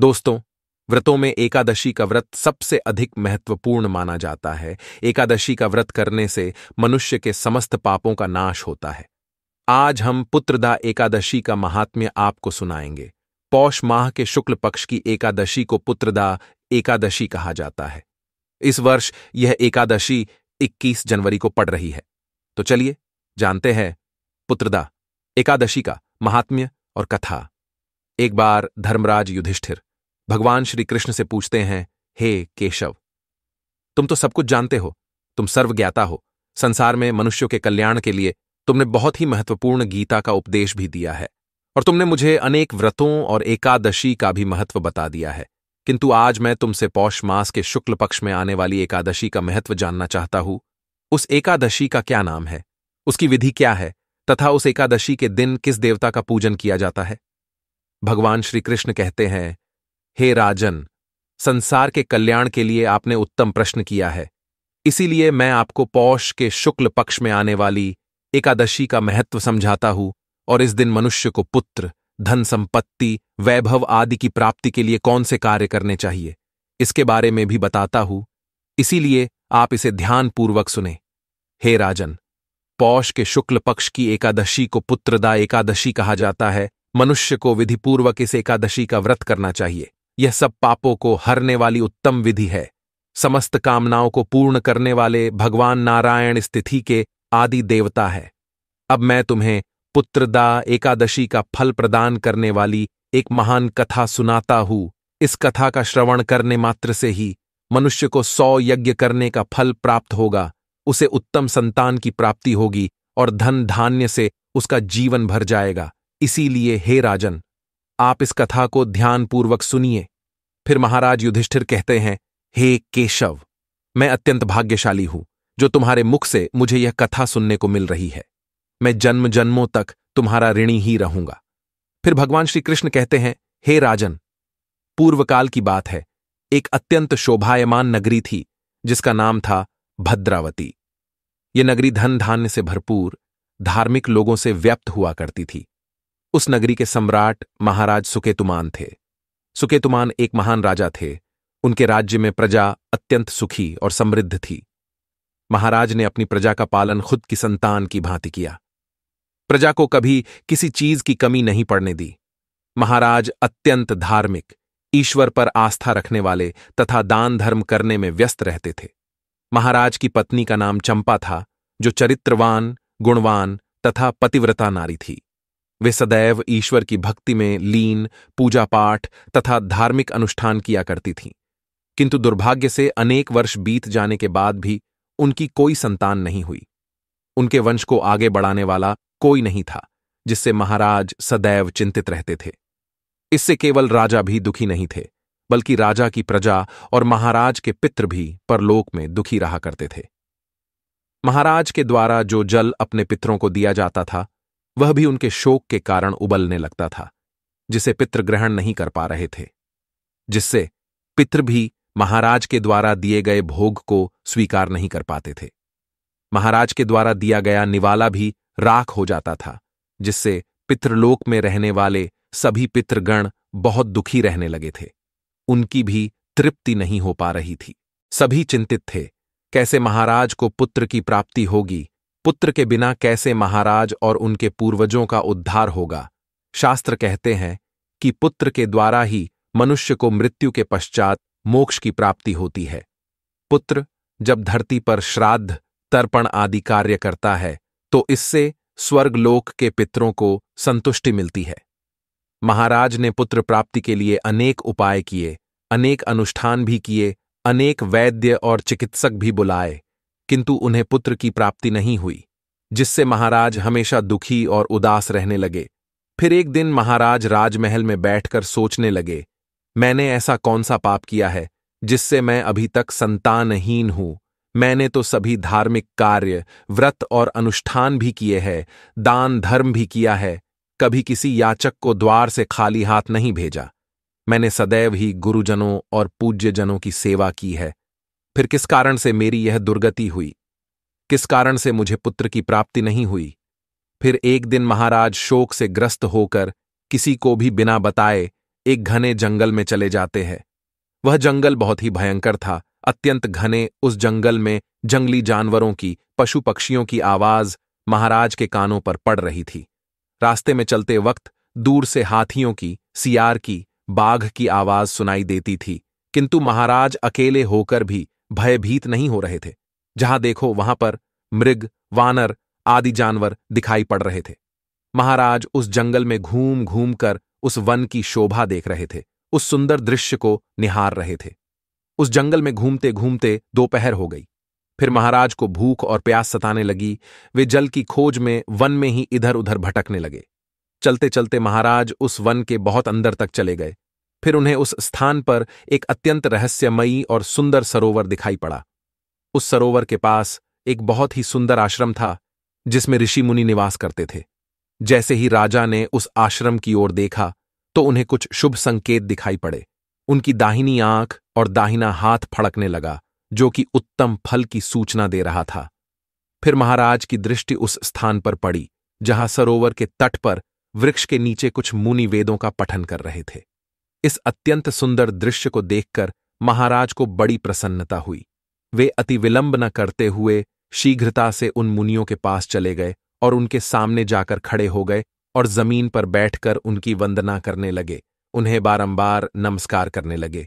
दोस्तों व्रतों में एकादशी का व्रत सबसे अधिक महत्वपूर्ण माना जाता है एकादशी का व्रत करने से मनुष्य के समस्त पापों का नाश होता है आज हम पुत्रदा एकादशी का महात्म्य आपको सुनाएंगे पौष माह के शुक्ल पक्ष की एकादशी को पुत्रदा एकादशी कहा जाता है इस वर्ष यह एकादशी 21 जनवरी को पड़ रही है तो चलिए जानते हैं पुत्रदा एकादशी का महात्म्य और कथा एक बार धर्मराज युधिष्ठिर भगवान श्री कृष्ण से पूछते हैं हे केशव तुम तो सब कुछ जानते हो तुम सर्वज्ञाता हो संसार में मनुष्यों के कल्याण के लिए तुमने बहुत ही महत्वपूर्ण गीता का उपदेश भी दिया है और तुमने मुझे अनेक व्रतों और एकादशी का भी महत्व बता दिया है किंतु आज मैं तुमसे पौष मास के शुक्ल पक्ष में आने वाली एकादशी का महत्व जानना चाहता हूं उस एकादशी का क्या नाम है उसकी विधि क्या है तथा उस एकादशी के दिन किस देवता का पूजन किया जाता है भगवान श्री कृष्ण कहते हैं हे राजन संसार के कल्याण के लिए आपने उत्तम प्रश्न किया है इसीलिए मैं आपको पौष के शुक्ल पक्ष में आने वाली एकादशी का महत्व समझाता हूं और इस दिन मनुष्य को पुत्र धन संपत्ति वैभव आदि की प्राप्ति के लिए कौन से कार्य करने चाहिए इसके बारे में भी बताता हूं इसीलिए आप इसे ध्यानपूर्वक सुने हे राजन पौष के शुक्ल पक्ष की एकादशी को पुत्रदा एकादशी कहा जाता है मनुष्य को विधिपूर्वक इस एकादशी का व्रत करना चाहिए यह सब पापों को हरने वाली उत्तम विधि है समस्त कामनाओं को पूर्ण करने वाले भगवान नारायण स्थिति के आदि देवता है अब मैं तुम्हें पुत्रदा एकादशी का फल प्रदान करने वाली एक महान कथा सुनाता हूं इस कथा का श्रवण करने मात्र से ही मनुष्य को सौ यज्ञ करने का फल प्राप्त होगा उसे उत्तम संतान की प्राप्ति होगी और धन धान्य से उसका जीवन भर जाएगा इसीलिए हे राजन आप इस कथा को ध्यानपूर्वक सुनिए फिर महाराज युधिष्ठिर कहते हैं हे केशव मैं अत्यंत भाग्यशाली हूं जो तुम्हारे मुख से मुझे यह कथा सुनने को मिल रही है मैं जन्म जन्मों तक तुम्हारा ऋणी ही रहूंगा फिर भगवान श्री कृष्ण कहते हैं हे राजन पूर्व काल की बात है एक अत्यंत शोभायमान नगरी थी जिसका नाम था भद्रावती ये नगरी धन धान्य से भरपूर धार्मिक लोगों से व्यप्त हुआ करती थी उस नगरी के सम्राट महाराज सुकेतुमान थे सुकेतुमान एक महान राजा थे उनके राज्य में प्रजा अत्यंत सुखी और समृद्ध थी महाराज ने अपनी प्रजा का पालन खुद की संतान की भांति किया प्रजा को कभी किसी चीज की कमी नहीं पड़ने दी महाराज अत्यंत धार्मिक ईश्वर पर आस्था रखने वाले तथा दान धर्म करने में व्यस्त रहते थे महाराज की पत्नी का नाम चंपा था जो चरित्रवान गुणवान तथा पतिव्रता नारी थी वे सदैव ईश्वर की भक्ति में लीन पूजा पाठ तथा धार्मिक अनुष्ठान किया करती थीं किंतु दुर्भाग्य से अनेक वर्ष बीत जाने के बाद भी उनकी कोई संतान नहीं हुई उनके वंश को आगे बढ़ाने वाला कोई नहीं था जिससे महाराज सदैव चिंतित रहते थे इससे केवल राजा भी दुखी नहीं थे बल्कि राजा की प्रजा और महाराज के पित्र भी परलोक में दुखी रहा करते थे महाराज के द्वारा जो जल अपने पितरों को दिया जाता था वह भी उनके शोक के कारण उबलने लगता था जिसे पित्र ग्रहण नहीं कर पा रहे थे जिससे पित्र भी महाराज के द्वारा दिए गए भोग को स्वीकार नहीं कर पाते थे महाराज के द्वारा दिया गया निवाला भी राख हो जाता था जिससे पितृलोक में रहने वाले सभी पितृगण बहुत दुखी रहने लगे थे उनकी भी तृप्ति नहीं हो पा रही थी सभी चिंतित थे कैसे महाराज को पुत्र की प्राप्ति होगी पुत्र के बिना कैसे महाराज और उनके पूर्वजों का उद्धार होगा शास्त्र कहते हैं कि पुत्र के द्वारा ही मनुष्य को मृत्यु के पश्चात मोक्ष की प्राप्ति होती है पुत्र जब धरती पर श्राद्ध तर्पण आदि कार्य करता है तो इससे स्वर्गलोक के पितरों को संतुष्टि मिलती है महाराज ने पुत्र प्राप्ति के लिए अनेक उपाय किए अनेक अनुष्ठान भी किए अनेक वैद्य और चिकित्सक भी बुलाए किंतु उन्हें पुत्र की प्राप्ति नहीं हुई जिससे महाराज हमेशा दुखी और उदास रहने लगे फिर एक दिन महाराज राजमहल में बैठकर सोचने लगे मैंने ऐसा कौन सा पाप किया है जिससे मैं अभी तक संतानहीन हूं मैंने तो सभी धार्मिक कार्य व्रत और अनुष्ठान भी किए हैं दान धर्म भी किया है कभी किसी याचक को द्वार से खाली हाथ नहीं भेजा मैंने सदैव ही गुरुजनों और पूज्यजनों की सेवा की है फिर किस कारण से मेरी यह दुर्गति हुई किस कारण से मुझे पुत्र की प्राप्ति नहीं हुई फिर एक दिन महाराज शोक से ग्रस्त होकर किसी को भी बिना बताए एक घने जंगल में चले जाते हैं वह जंगल बहुत ही भयंकर था अत्यंत घने उस जंगल में जंगली जानवरों की पशु पक्षियों की आवाज महाराज के कानों पर पड़ रही थी रास्ते में चलते वक्त दूर से हाथियों की सियार की बाघ की आवाज सुनाई देती थी किंतु महाराज अकेले होकर भी भयभीत नहीं हो रहे थे जहां देखो वहां पर मृग वानर आदि जानवर दिखाई पड़ रहे थे महाराज उस जंगल में घूम घूम कर उस वन की शोभा देख रहे थे उस सुंदर दृश्य को निहार रहे थे उस जंगल में घूमते घूमते दोपहर हो गई फिर महाराज को भूख और प्यास सताने लगी वे जल की खोज में वन में ही इधर उधर भटकने लगे चलते चलते महाराज उस वन के बहुत अंदर तक चले गए फिर उन्हें उस स्थान पर एक अत्यंत रहस्यमयी और सुंदर सरोवर दिखाई पड़ा उस सरोवर के पास एक बहुत ही सुंदर आश्रम था जिसमें ऋषि मुनि निवास करते थे जैसे ही राजा ने उस आश्रम की ओर देखा तो उन्हें कुछ शुभ संकेत दिखाई पड़े उनकी दाहिनी आंख और दाहिना हाथ फड़कने लगा जो कि उत्तम फल की सूचना दे रहा था फिर महाराज की दृष्टि उस स्थान पर पड़ी जहां सरोवर के तट पर वृक्ष के नीचे कुछ मुनि वेदों का पठन कर रहे थे इस अत्यंत सुंदर दृश्य को देखकर महाराज को बड़ी प्रसन्नता हुई वे अति विलंब न करते हुए शीघ्रता से उन मुनियों के पास चले गए और उनके सामने जाकर खड़े हो गए और जमीन पर बैठकर उनकी वंदना करने लगे उन्हें बारंबार नमस्कार करने लगे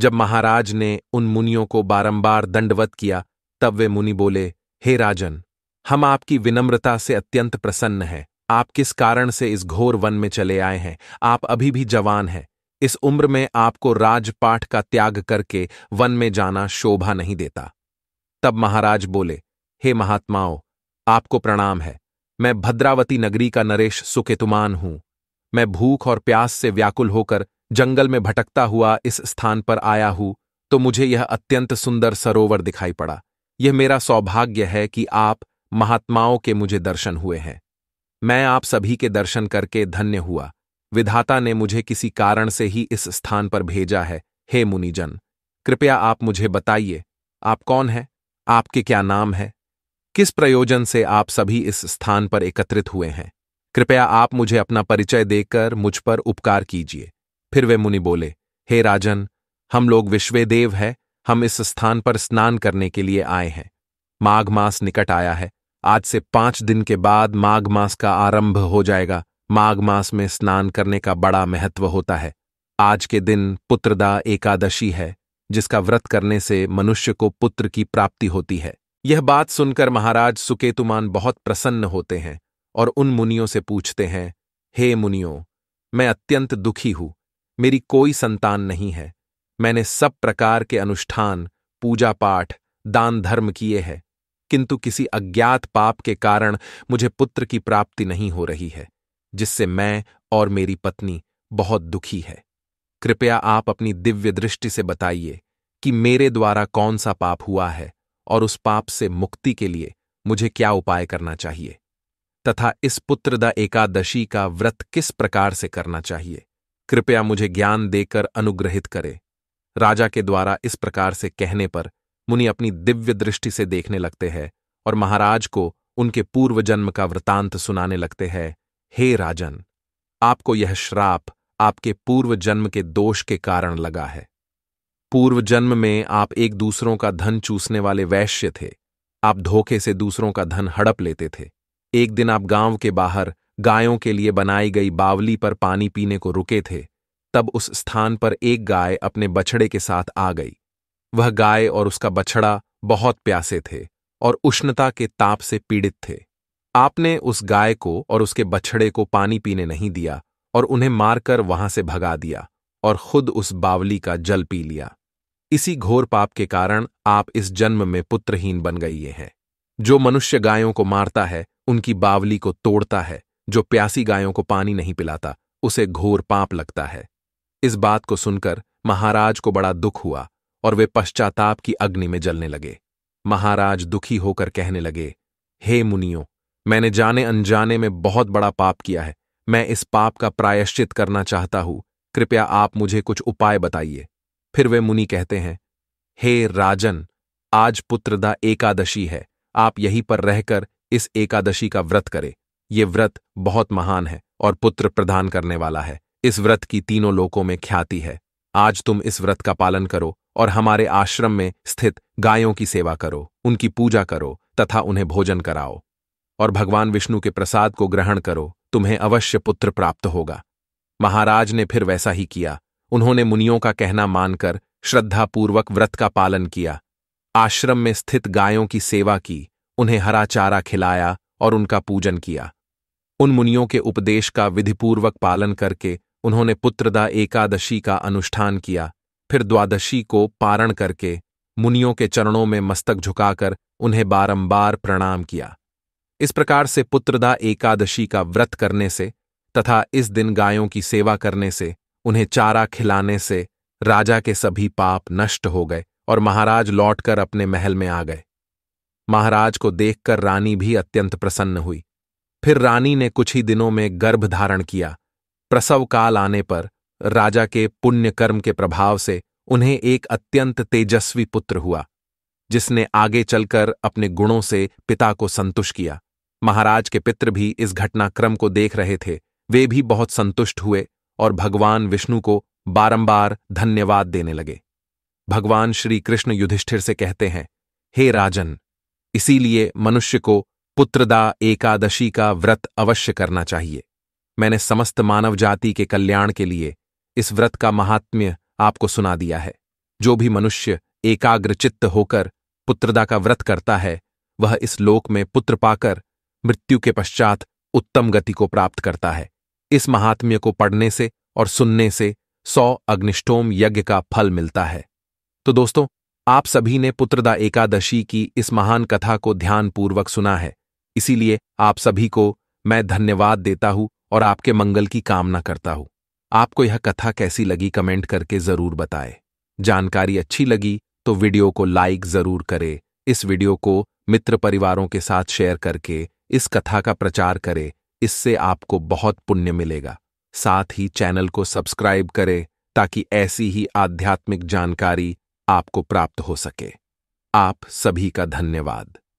जब महाराज ने उन मुनियों को बारंबार दंडवत किया तब वे मुनि बोले हे राजन हम आपकी विनम्रता से अत्यंत प्रसन्न हैं आप किस कारण से इस घोर वन में चले आए हैं आप अभी भी जवान हैं इस उम्र में आपको राजपाठ का त्याग करके वन में जाना शोभा नहीं देता तब महाराज बोले हे महात्माओं आपको प्रणाम है मैं भद्रावती नगरी का नरेश सुकेतुमान हूं मैं भूख और प्यास से व्याकुल होकर जंगल में भटकता हुआ इस स्थान पर आया हूं तो मुझे यह अत्यंत सुंदर सरोवर दिखाई पड़ा यह मेरा सौभाग्य है कि आप महात्माओं के मुझे दर्शन हुए हैं मैं आप सभी के दर्शन करके धन्य हुआ विधाता ने मुझे किसी कारण से ही इस स्थान पर भेजा है हे मुनिजन कृपया आप मुझे बताइए आप कौन हैं आपके क्या नाम है किस प्रयोजन से आप सभी इस स्थान पर एकत्रित हुए हैं कृपया आप मुझे अपना परिचय देकर मुझ पर उपकार कीजिए फिर वे मुनि बोले हे राजन हम लोग विश्वेदेव है हम इस स्थान पर स्नान करने के लिए आए हैं माघ मास निकट आया है आज से पांच दिन के बाद माघ मास का आरंभ हो जाएगा माघ मास में स्नान करने का बड़ा महत्व होता है आज के दिन पुत्रदा एकादशी है जिसका व्रत करने से मनुष्य को पुत्र की प्राप्ति होती है यह बात सुनकर महाराज सुकेतुमान बहुत प्रसन्न होते हैं और उन मुनियों से पूछते हैं हे मुनियो मैं अत्यंत दुखी हूं मेरी कोई संतान नहीं है मैंने सब प्रकार के अनुष्ठान पूजा पाठ दान धर्म किए हैं किंतु किसी अज्ञात पाप के कारण मुझे पुत्र की प्राप्ति नहीं हो रही है जिससे मैं और मेरी पत्नी बहुत दुखी है कृपया आप अपनी दिव्य दृष्टि से बताइए कि मेरे द्वारा कौन सा पाप हुआ है और उस पाप से मुक्ति के लिए मुझे क्या उपाय करना चाहिए तथा इस पुत्रदा एकादशी का व्रत किस प्रकार से करना चाहिए कृपया मुझे ज्ञान देकर अनुग्रहित करे राजा के द्वारा इस प्रकार से कहने पर मुनि अपनी दिव्य दृष्टि से देखने लगते हैं और महाराज को उनके पूर्व जन्म का वृतांत सुनाने लगते हैं हे राजन आपको यह श्राप आपके पूर्व जन्म के दोष के कारण लगा है पूर्व जन्म में आप एक दूसरों का धन चूसने वाले वैश्य थे आप धोखे से दूसरों का धन हड़प लेते थे एक दिन आप गांव के बाहर गायों के लिए बनाई गई बावली पर पानी पीने को रुके थे तब उस स्थान पर एक गाय अपने बछड़े के साथ आ गई वह गाय और उसका बछड़ा बहुत प्यासे थे और उष्णता के ताप से पीड़ित थे आपने उस गाय को और उसके बछड़े को पानी पीने नहीं दिया और उन्हें मारकर वहां से भगा दिया और खुद उस बावली का जल पी लिया इसी घोर पाप के कारण आप इस जन्म में पुत्रहीन बन गई हैं जो मनुष्य गायों को मारता है उनकी बावली को तोड़ता है जो प्यासी गायों को पानी नहीं पिलाता उसे घोर पाप लगता है इस बात को सुनकर महाराज को बड़ा दुख हुआ और वे पश्चाताप की अग्नि में जलने लगे महाराज दुखी होकर कहने लगे हे मुनियों मैंने जाने अनजाने में बहुत बड़ा पाप किया है मैं इस पाप का प्रायश्चित करना चाहता हूं कृपया आप मुझे कुछ उपाय बताइए फिर वे मुनि कहते हैं हे राजन आज पुत्रदा एकादशी है आप यहीं पर रहकर इस एकादशी का व्रत करें ये व्रत बहुत महान है और पुत्र प्रदान करने वाला है इस व्रत की तीनों लोकों में ख्याति है आज तुम इस व्रत का पालन करो और हमारे आश्रम में स्थित गायों की सेवा करो उनकी पूजा करो तथा उन्हें भोजन कराओ और भगवान विष्णु के प्रसाद को ग्रहण करो तुम्हें अवश्य पुत्र प्राप्त होगा महाराज ने फिर वैसा ही किया उन्होंने मुनियों का कहना मानकर श्रद्धापूर्वक व्रत का पालन किया आश्रम में स्थित गायों की सेवा की उन्हें हरा चारा खिलाया और उनका पूजन किया उन मुनियों के उपदेश का विधिपूर्वक पालन करके उन्होंने पुत्रदा एकादशी का अनुष्ठान किया फिर द्वादशी को पारण करके मुनियों के चरणों में मस्तक झुकाकर उन्हें बारंबार प्रणाम किया इस प्रकार से पुत्रदा एकादशी का व्रत करने से तथा इस दिन गायों की सेवा करने से उन्हें चारा खिलाने से राजा के सभी पाप नष्ट हो गए और महाराज लौटकर अपने महल में आ गए महाराज को देखकर रानी भी अत्यंत प्रसन्न हुई फिर रानी ने कुछ ही दिनों में गर्भ धारण किया प्रसव काल आने पर राजा के पुण्य कर्म के प्रभाव से उन्हें एक अत्यंत तेजस्वी पुत्र हुआ जिसने आगे चलकर अपने गुणों से पिता को संतुष्ट किया महाराज के पित्र भी इस घटनाक्रम को देख रहे थे वे भी बहुत संतुष्ट हुए और भगवान विष्णु को बारंबार धन्यवाद देने लगे भगवान श्री कृष्ण युधिष्ठिर से कहते हैं हे राजन इसीलिए मनुष्य को पुत्रदा एकादशी का व्रत अवश्य करना चाहिए मैंने समस्त मानव जाति के कल्याण के लिए इस व्रत का महात्म्य आपको सुना दिया है जो भी मनुष्य एकाग्रचित्त होकर पुत्रदा का व्रत करता है वह इस लोक में पुत्र पाकर मृत्यु के पश्चात उत्तम गति को प्राप्त करता है इस महात्म्य को पढ़ने से और सुनने से सौ अग्निष्टोम यज्ञ का फल मिलता है तो दोस्तों आप सभी ने पुत्रदा एकादशी की इस महान कथा को ध्यानपूर्वक सुना है इसीलिए आप सभी को मैं धन्यवाद देता हूं और आपके मंगल की कामना करता हूं आपको यह कथा कैसी लगी कमेंट करके जरूर बताएं जानकारी अच्छी लगी तो वीडियो को लाइक जरूर करें इस वीडियो को मित्र परिवारों के साथ शेयर करके इस कथा का प्रचार करें इससे आपको बहुत पुण्य मिलेगा साथ ही चैनल को सब्सक्राइब करें ताकि ऐसी ही आध्यात्मिक जानकारी आपको प्राप्त हो सके आप सभी का धन्यवाद